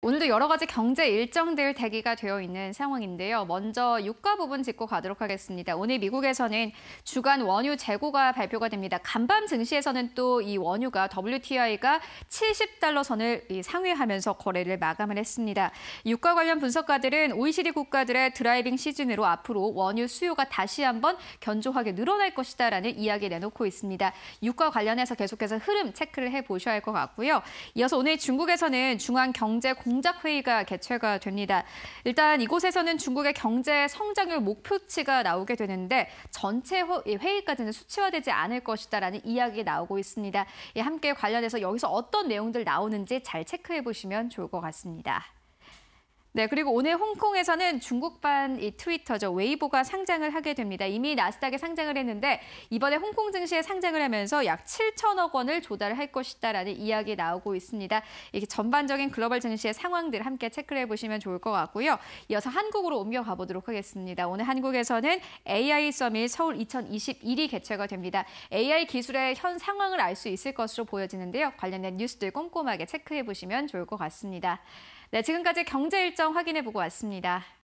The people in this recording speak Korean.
오늘도 여러 가지 경제 일정들 대기가 되어 있는 상황인데요. 먼저 유가 부분 짚고 가도록 하겠습니다. 오늘 미국에서는 주간 원유 재고가 발표가 됩니다. 간밤 증시에서는 또 이 원유가 WTI가 70달러 선을 상회하면서 거래를 마감을 했습니다. 유가 관련 분석가들은 OECD 국가들의 드라이빙 시즌으로 앞으로 원유 수요가 다시 한번 견조하게 늘어날 것이다라는 이야기 내놓고 있습니다. 유가 관련해서 계속해서 흐름 체크를 해 보셔야 할 것 같고요. 이어서 오늘 중국에서는 중앙 경제 공작회의가 개최가 됩니다. 일단 이곳에서는 중국의 경제 성장률 목표치가 나오게 되는데 전체 예, 회의까지는 수치화되지 않을 것이다라는 이야기 나오고 있습니다. 예, 함께 관련해서 여기서 어떤 내용들 나오는지 잘 체크해 보시면 좋을 것 같습니다. 네, 그리고 오늘 홍콩에서는 중국版이 트위터죠. 웨이보가 상장을 하게 됩니다. 이미 나스닥에 상장을 했는데 이번에 홍콩 증시에 상장을 하면서 약 7천억 원을 조달할 것이다라는 이야기 나오고 있습니다. 이게 전반적인 글로벌 증시의 상황들 함께 체크를 해보시면 좋을 것 같고요. 이어서 한국으로 옮겨가 보도록 하겠습니다. 오늘 한국에서는 AI 서밋 서울 2021이 개최가 됩니다. AI 기술의 현 상황을 알 수 있을 것으로 보여지는데요. 관련된 뉴스들 꼼꼼하게 체크해 보시면 좋을 것 같습니다. 네, 지금까지 경제 일정 상황 확인해 보고 왔습니다.